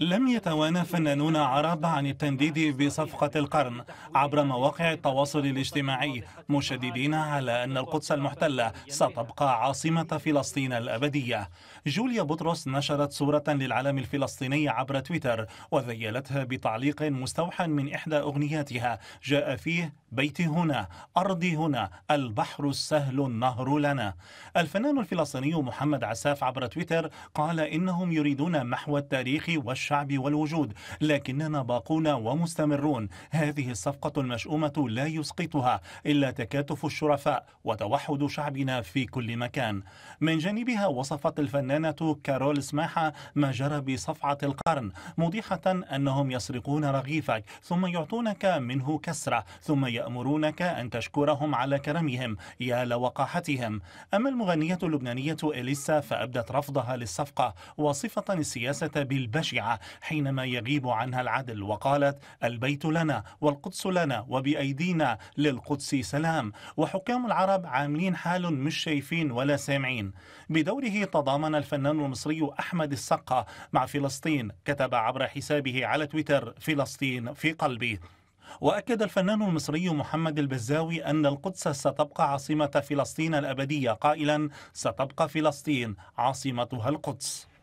لم يتوانى فنانون عرب عن التنديد بصفقة القرن عبر مواقع التواصل الاجتماعي مشددين على أن القدس المحتلة ستبقى عاصمة فلسطين الأبدية جوليا بطرس نشرت صورة للعلم الفلسطيني عبر تويتر وذيلتها بتعليق مستوحى من إحدى أغنياتها جاء فيه بيتي هنا أرضي هنا البحر السهل النهر لنا الفنان الفلسطيني محمد عساف عبر تويتر قال إنهم يريدون محو التاريخ والشعب والوجود لكننا باقون ومستمرون هذه الصفقة المشؤومة لا يسقطها إلا تكاتف الشرفاء وتوحد شعبنا في كل مكان من جانبها وصفت الفنانة كارول سماحة ما جرى بصفعة القرن موضحة أنهم يسرقون رغيفك ثم يعطونك منه كسرة ثم يأمرونك أن تشكرهم على كرمهم يا لوقاحتهم أما المغنية اللبنانية إليسا فأبدت رفضها للصفقة وصفة السياسة بالبشعة حينما يغيب عنها العدل وقالت البيت لنا والقدس لنا وبأيدينا للقدس سلام وحكام العرب عاملين حال مش شايفين ولا سامعين بدوره تضامن الفنان المصري أحمد السقا مع فلسطين كتب عبر حسابه على تويتر فلسطين في قلبي وأكد الفنان المصري محمد البزاوي أن القدس ستبقى عاصمة فلسطين الأبدية قائلا ستبقى فلسطين عاصمتها القدس